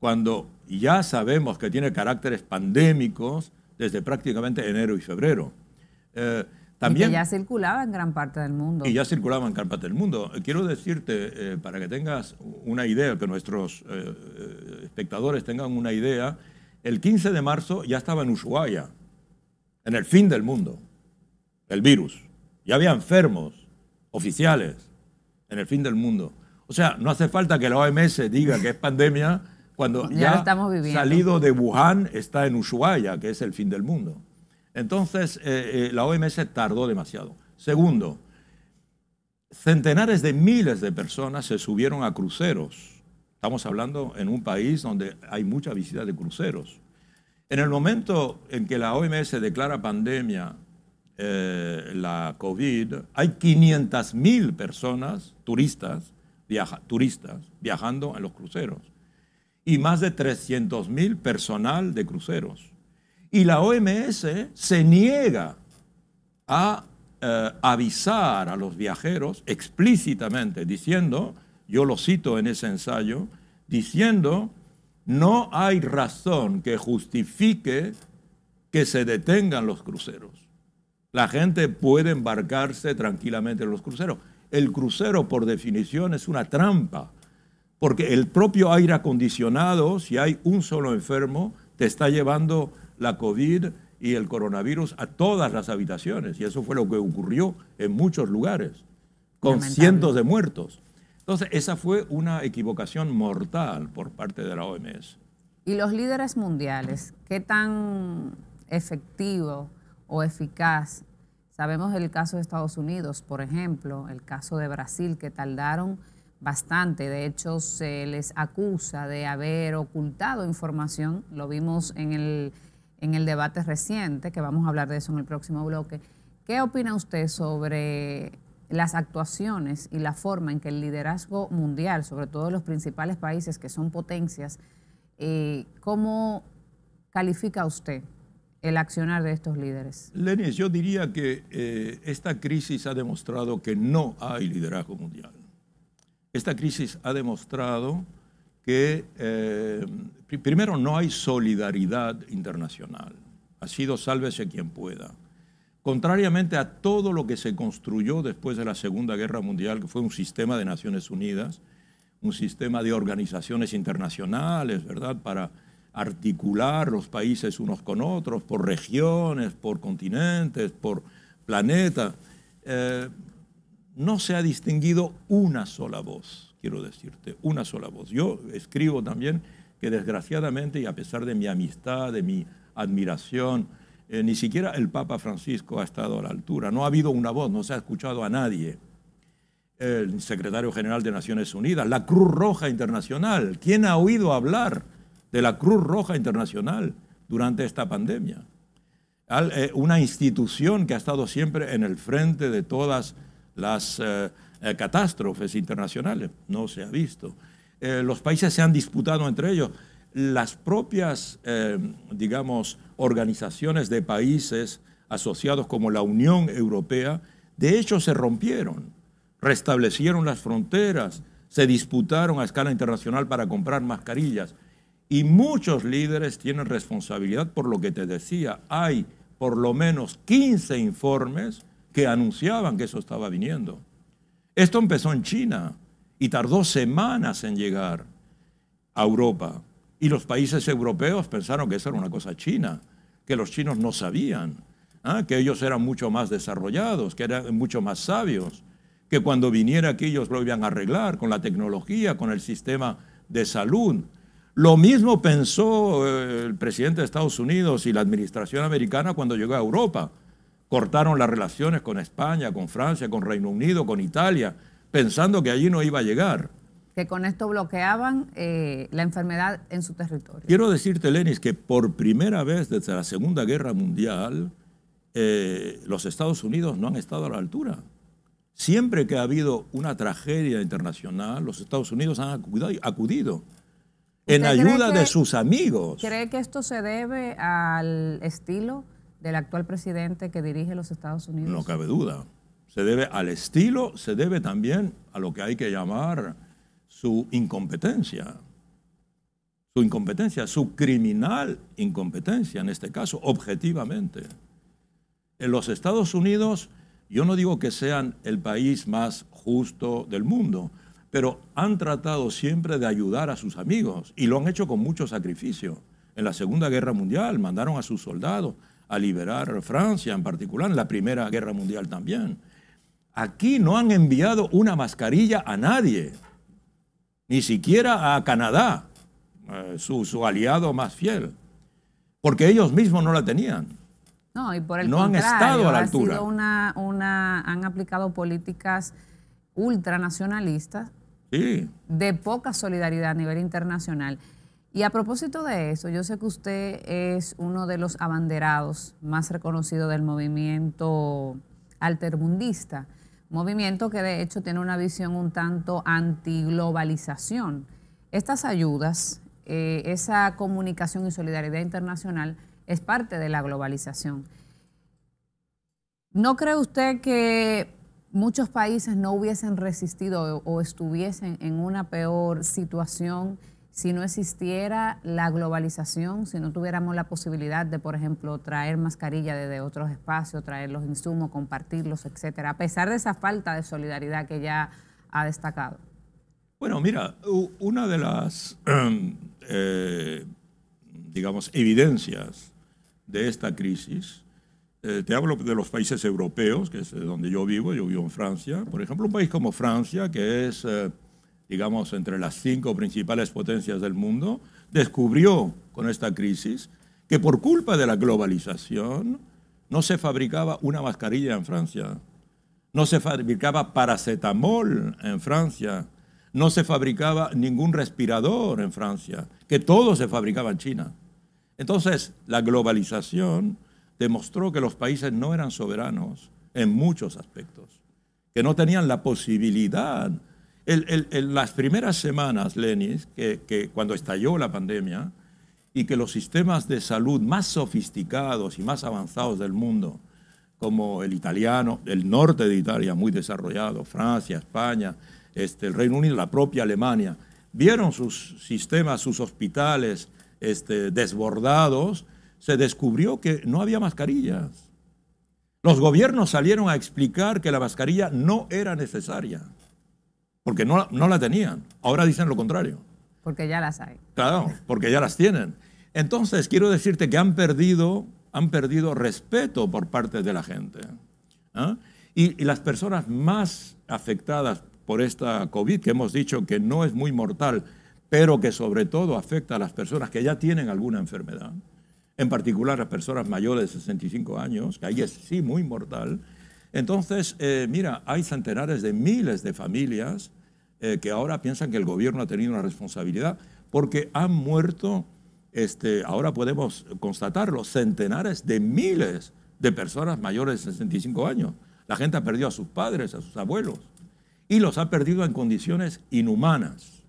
S2: cuando ya sabemos que tiene caracteres pandémicos desde prácticamente enero y febrero. Eh, también, y ya
S1: circulaba en gran parte del mundo. Y ya
S2: circulaba en gran parte del mundo. Quiero decirte, eh, para que tengas una idea, que nuestros eh, espectadores tengan una idea, el 15 de marzo ya estaba en Ushuaia, en el fin del mundo, el virus. Ya había enfermos oficiales en el fin del mundo. O sea, no hace falta que la OMS diga que es pandemia cuando ya, salido de Wuhan está en Ushuaia, que es el fin del mundo. Entonces, eh, eh, la OMS tardó demasiado. Segundo, centenares de miles de personas se subieron a cruceros. Estamos hablando en un país donde hay mucha visita de cruceros. En el momento en que la OMS declara pandemia eh, la COVID, hay 500.000 personas, turistas, turistas, viajando en los cruceros y más de 300.000 personal de cruceros. Y la OMS se niega a eh, avisar a los viajeros explícitamente, diciendo, yo lo cito en ese ensayo, diciendo, no hay razón que justifique que se detengan los cruceros. La gente puede embarcarse tranquilamente en los cruceros. El crucero, por definición, es una trampa porque el propio aire acondicionado, si hay un solo enfermo, te está llevando la COVID y el coronavirus a todas las habitaciones. Y eso fue lo que ocurrió en muchos lugares, con cientos de muertos. Entonces, esa fue una equivocación mortal por parte de la OMS.
S1: ¿Y los líderes mundiales? ¿Qué tan efectivo o eficaz? Sabemos el caso de Estados Unidos, por ejemplo, el caso de Brasil, que tardaron bastante. De hecho, se les acusa de haber ocultado información. Lo vimos en el, en el debate reciente, que vamos a hablar de eso en el próximo bloque. ¿Qué opina usted sobre las actuaciones y la forma en que el liderazgo mundial, sobre todo los principales países que son potencias, eh, cómo califica usted el accionar de estos líderes? Lenis, yo
S2: diría que eh, esta crisis ha demostrado que no hay liderazgo mundial. Esta crisis ha demostrado que, eh, primero, no hay solidaridad internacional. Ha sido sálvese quien pueda. Contrariamente a todo lo que se construyó después de la Segunda Guerra Mundial, que fue un sistema de Naciones Unidas, un sistema de organizaciones internacionales, ¿verdad?, para articular los países unos con otros, por regiones, por continentes, por planetas. Eh, no se ha distinguido una sola voz, quiero decirte, una sola voz. Yo escribo también que desgraciadamente, y a pesar de mi amistad, de mi admiración, eh, ni siquiera el Papa Francisco ha estado a la altura. No ha habido una voz, no se ha escuchado a nadie. El secretario general de Naciones Unidas, la Cruz Roja Internacional. ¿Quién ha oído hablar de la Cruz Roja Internacional durante esta pandemia? Eh, una institución que ha estado siempre en el frente de todas las eh, eh, catástrofes internacionales. No se ha visto. Eh, los países se han disputado entre ellos. Las propias, digamos, organizaciones de países asociados como la Unión Europea, de hecho se rompieron, restablecieron las fronteras, se disputaron a escala internacional para comprar mascarillas. Y muchos líderes tienen responsabilidad por lo que te decía. Hay por lo menos 15 informes que anunciaban que eso estaba viniendo. Esto empezó en China y tardó semanas en llegar a Europa. Y los países europeos pensaron que eso era una cosa china, que los chinos no sabían, ¿ah? que ellos eran mucho más desarrollados, que eran mucho más sabios, que cuando viniera aquí ellos lo iban a arreglar con la tecnología, con el sistema de salud. Lo mismo pensó eh, el presidente de Estados Unidos y la administración americana cuando llegó a Europa Cortaron las relaciones con España, con Francia, con Reino Unido, con Italia, pensando que allí no iba a llegar.
S1: Que con esto bloqueaban eh, la enfermedad en su territorio.
S2: Quiero decirte, Lenis, que por primera vez desde la Segunda Guerra Mundial, eh, los Estados Unidos no han estado a la altura. Siempre que ha habido una tragedia internacional, los Estados Unidos han acudido en ayuda de sus amigos. ¿Cree
S1: que esto se debe al estilo del actual presidente que dirige los Estados Unidos? No cabe duda.
S2: Se debe al estilo, se debe también a lo que hay que llamar su incompetencia. Su incompetencia, su criminal incompetencia en este caso, objetivamente. En los Estados Unidos, yo no digo que sean el país más justo del mundo, pero han tratado siempre de ayudar a sus amigos y lo han hecho con mucho sacrificio. En la Segunda Guerra Mundial mandaron a sus soldados a liberar Francia en particular, en la Primera Guerra Mundial también. Aquí no han enviado una mascarilla a nadie, ni siquiera a Canadá, eh, su, aliado más fiel, porque ellos mismos no la tenían.
S1: No, y por el no han estado a la altura. Una, una, han aplicado políticas ultranacionalistas
S2: de
S1: poca solidaridad a nivel internacional. Y a propósito de eso, yo sé que usted es uno de los abanderados más reconocidos del movimiento altermundista, movimiento que de hecho tiene una visión un tanto antiglobalización. Estas ayudas, eh, esa comunicación y solidaridad internacional es parte de la globalización. ¿No cree usted que muchos países no hubiesen resistido o estuviesen en una peor situación? si no existiera la globalización, si no tuviéramos la posibilidad de, por ejemplo, traer mascarilla desde otros espacios, traer los insumos, compartirlos, etcétera, a pesar de esa falta de solidaridad que ya ha destacado?
S2: Bueno, mira, una de las, eh, digamos, evidencias de esta crisis, eh, te hablo de los países europeos, que es donde yo vivo, yo vivo en Francia, por ejemplo, un país como Francia, que es... Eh, digamos, entre las cinco principales potencias del mundo, descubrió con esta crisis que por culpa de la globalización no se fabricaba una mascarilla en Francia, no se fabricaba paracetamol en Francia, no se fabricaba ningún respirador en Francia, que todo se fabricaba en China. Entonces, la globalización demostró que los países no eran soberanos en muchos aspectos, que no tenían la posibilidad en las primeras semanas, Lenis, que, cuando estalló la pandemia y que los sistemas de salud más sofisticados y más avanzados del mundo, como el italiano, el norte de Italia muy desarrollado, Francia, España, este, el Reino Unido, la propia Alemania, vieron sus sistemas, sus hospitales este, desbordados, se descubrió que no había mascarillas. Los gobiernos salieron a explicar que la mascarilla no era necesaria porque no, no la tenían. Ahora dicen lo contrario.
S1: Porque ya las hay.
S2: Claro, porque ya las tienen. Entonces, quiero decirte que han perdido, han perdido respeto por parte de la gente. ¿ah? Y, las personas más afectadas por esta COVID, que hemos dicho que no es muy mortal, pero que sobre todo afecta a las personas que ya tienen alguna enfermedad, en particular las personas mayores de 65 años, que ahí es sí muy mortal, entonces, eh, mira, hay centenares de miles de familias eh, que ahora piensan que el gobierno ha tenido una responsabilidad porque han muerto, este, ahora podemos constatarlo, centenares de miles de personas mayores de 65 años. La gente ha perdido a sus padres, a sus abuelos, y los ha perdido en condiciones inhumanas.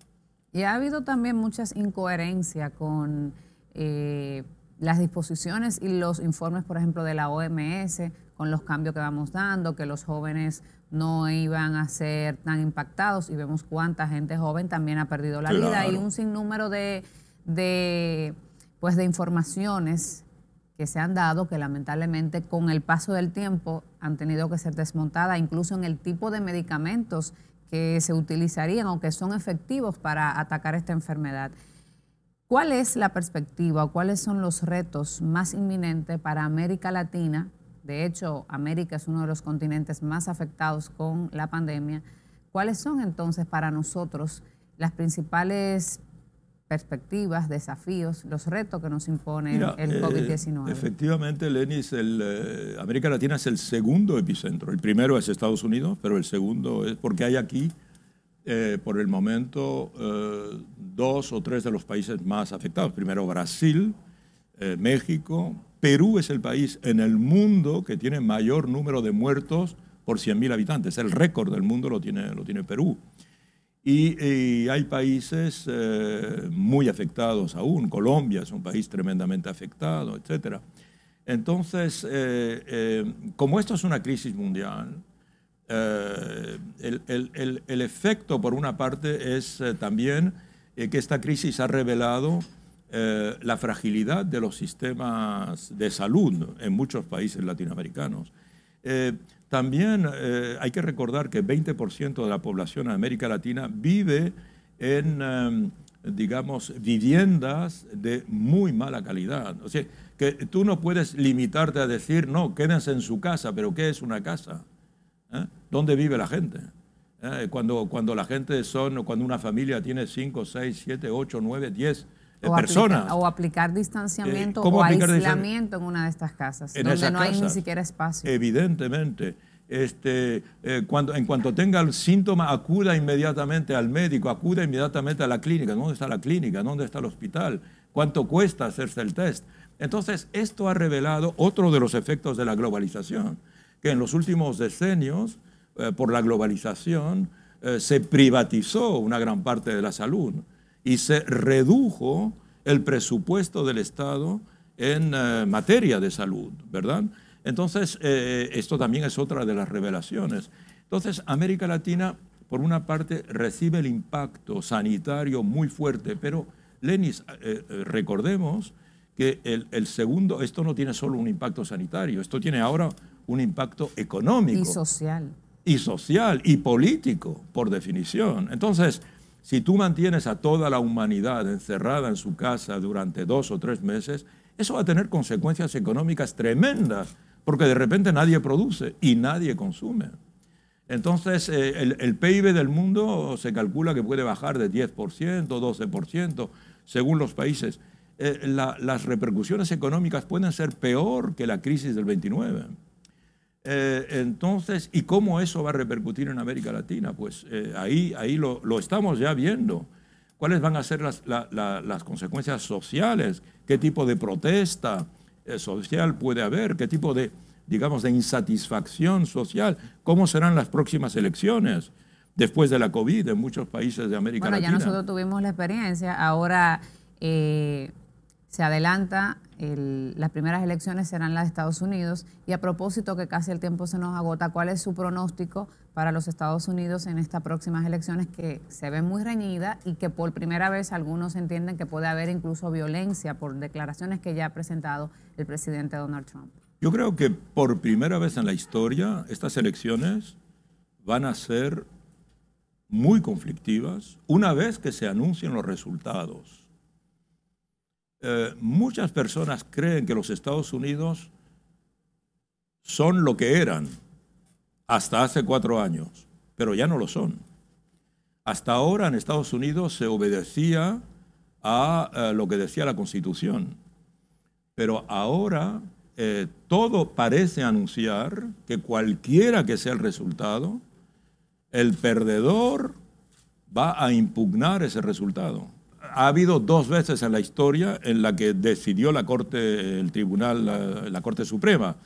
S1: Y ha habido también muchas incoherencias con... Eh, las disposiciones y los informes, por ejemplo, de la OMS con los cambios que vamos dando, que los jóvenes no iban a ser tan impactados y vemos cuánta gente joven también ha perdido la vida y un sinnúmero de, de, pues, de informaciones que se han dado que lamentablemente con el paso del tiempo han tenido que ser desmontadas, incluso en el tipo de medicamentos que se utilizarían o que son efectivos para atacar esta enfermedad. ¿Cuál es la perspectiva, o cuáles son los retos más inminentes para América Latina? De hecho, América es uno de los continentes más afectados con la pandemia. ¿Cuáles son entonces para nosotros las principales perspectivas, desafíos, los retos que nos impone el eh, COVID-19?
S2: efectivamente, Lenis, eh, América Latina es el segundo epicentro. El primero es Estados Unidos, pero el segundo es porque hay aquí eh, por el momento eh, dos o tres de los países más afectados. Primero Brasil, eh, México, Perú es el país en el mundo que tiene mayor número de muertos por 100.000 habitantes. El récord del mundo lo tiene, lo tiene Perú. Y, hay países muy afectados aún. Colombia es un país tremendamente afectado, etc. Entonces, como esto es una crisis mundial, eh, el, el, el, el, efecto, por una parte, es eh, también eh, que esta crisis ha revelado la fragilidad de los sistemas de salud en muchos países latinoamericanos. también hay que recordar que 20% de la población de América Latina vive en, digamos, viviendas de muy mala calidad. O sea, que tú no puedes limitarte a decir, no, quédense en su casa, pero ¿qué es una casa? ¿Eh? ¿Dónde vive la gente? ¿Eh? Cuando, cuando la gente son, cuando una familia tiene 5, 6, 7, 8, 9, 10 personas.
S1: o aplicar distanciamiento eh, o aislamiento en una de estas casas, donde no hay ni siquiera espacio.
S2: Evidentemente. Este, cuando, en cuanto tenga el síntoma, acuda inmediatamente al médico, acuda inmediatamente a la clínica. ¿Dónde está la clínica? ¿Dónde está el hospital? ¿Cuánto cuesta hacerse el test? Entonces, esto ha revelado otro de los efectos de la globalización que en los últimos decenios, eh, por la globalización, eh, se privatizó una gran parte de la salud y se redujo el presupuesto del Estado en eh, materia de salud, ¿verdad? Entonces, esto también es otra de las revelaciones. Entonces, América Latina, por una parte, recibe el impacto sanitario muy fuerte, pero, Lenis, recordemos que el, segundo, esto no tiene solo un impacto sanitario, esto tiene ahora un impacto económico. Y
S1: social.
S2: Y social, y político, por definición. Entonces, si tú mantienes a toda la humanidad encerrada en su casa durante dos o tres meses, eso va a tener consecuencias económicas tremendas, porque de repente nadie produce y nadie consume. Entonces, eh, el, PIB del mundo se calcula que puede bajar de 10%, 12%, según los países. Eh, las repercusiones económicas pueden ser peor que la crisis del 29%. Eh, entonces, ¿y cómo eso va a repercutir en América Latina? Pues eh, ahí, ahí lo, lo, estamos ya viendo. ¿Cuáles van a ser las, las consecuencias sociales? ¿Qué tipo de protesta eh, social puede haber? ¿Qué tipo de, digamos, de insatisfacción social? ¿Cómo serán las próximas elecciones? después de la COVID en muchos países de América Latina. Bueno, ya nosotros
S1: tuvimos la experiencia, ahora se adelanta las primeras elecciones serán las de Estados Unidos y a propósito que casi el tiempo se nos agota, ¿cuál es su pronóstico para los Estados Unidos en estas próximas elecciones que se ven muy reñidas y que por primera vez algunos entienden que puede haber incluso violencia por declaraciones que ya ha presentado el presidente Donald Trump?
S2: Yo creo que por primera vez en la historia estas elecciones van a ser muy conflictivas una vez que se anuncien los resultados. Eh, muchas personas creen que los Estados Unidos son lo que eran hasta hace cuatro años, pero ya no lo son. Hasta ahora en Estados Unidos se obedecía a, eh, lo que decía la Constitución, pero ahora eh, todo parece anunciar que cualquiera que sea el resultado, el perdedor va a impugnar ese resultado ha habido dos veces en la historia en la que decidió la Corte, el Tribunal, la, Corte Suprema.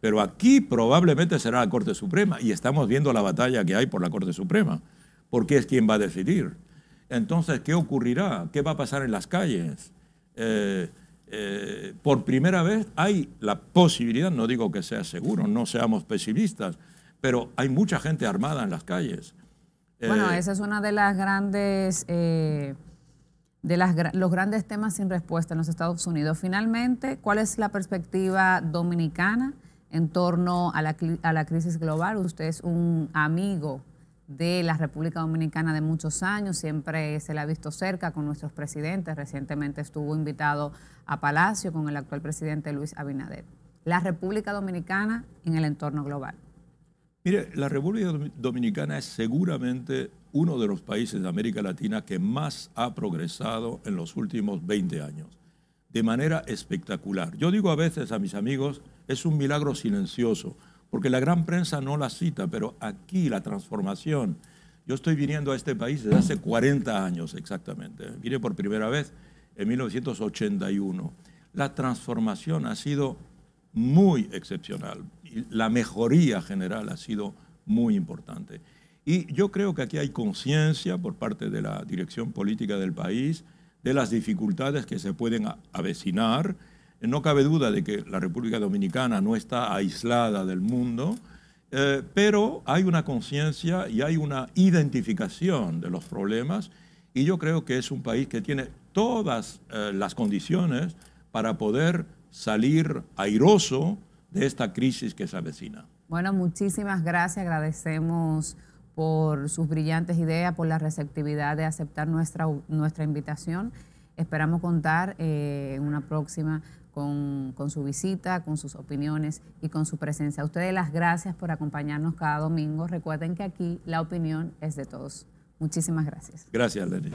S2: Pero aquí probablemente será la Corte Suprema y estamos viendo la batalla que hay por la Corte Suprema, porque es quien va a decidir. Entonces, ¿qué ocurrirá? ¿Qué va a pasar en las calles? Eh, eh, por primera vez hay la posibilidad, no digo que sea seguro, no seamos pesimistas, pero hay mucha gente armada en las calles. Bueno, eh, esa
S1: es una de las grandes de las, los grandes temas sin respuesta en los Estados Unidos. Finalmente, ¿cuál es la perspectiva dominicana en torno a la, a la crisis global? Usted es un amigo de la República Dominicana de muchos años, siempre se la ha visto cerca con nuestros presidentes, recientemente estuvo invitado a Palacio con el actual presidente Luis Abinader. La República Dominicana en el entorno global.
S2: Mire, la República Dominicana es seguramente uno de los países de América Latina que más ha progresado en los últimos 20 años, de manera espectacular. Yo digo a veces a mis amigos, es un milagro silencioso, porque la gran prensa no la cita, pero aquí la transformación. Yo estoy viniendo a este país desde hace 40 años exactamente. Vine por primera vez en 1981. La transformación ha sido muy excepcional. La mejoría general ha sido muy importante. Y yo creo que aquí hay conciencia por parte de la dirección política del país de las dificultades que se pueden avecinar. No cabe duda de que la República Dominicana no está aislada del mundo, eh, pero hay una conciencia y hay una identificación de los problemas y yo creo que es un país que tiene todas eh, las condiciones para poder salir airoso de esta crisis que se avecina.
S1: Bueno, muchísimas gracias, agradecemos por sus brillantes ideas, por la receptividad de aceptar nuestra, nuestra invitación. Esperamos contar eh, en una próxima con, con, su visita, con sus opiniones y con su presencia. A ustedes las gracias por acompañarnos cada domingo. Recuerden que aquí la opinión es de todos. Muchísimas gracias.
S2: Gracias, Lenny.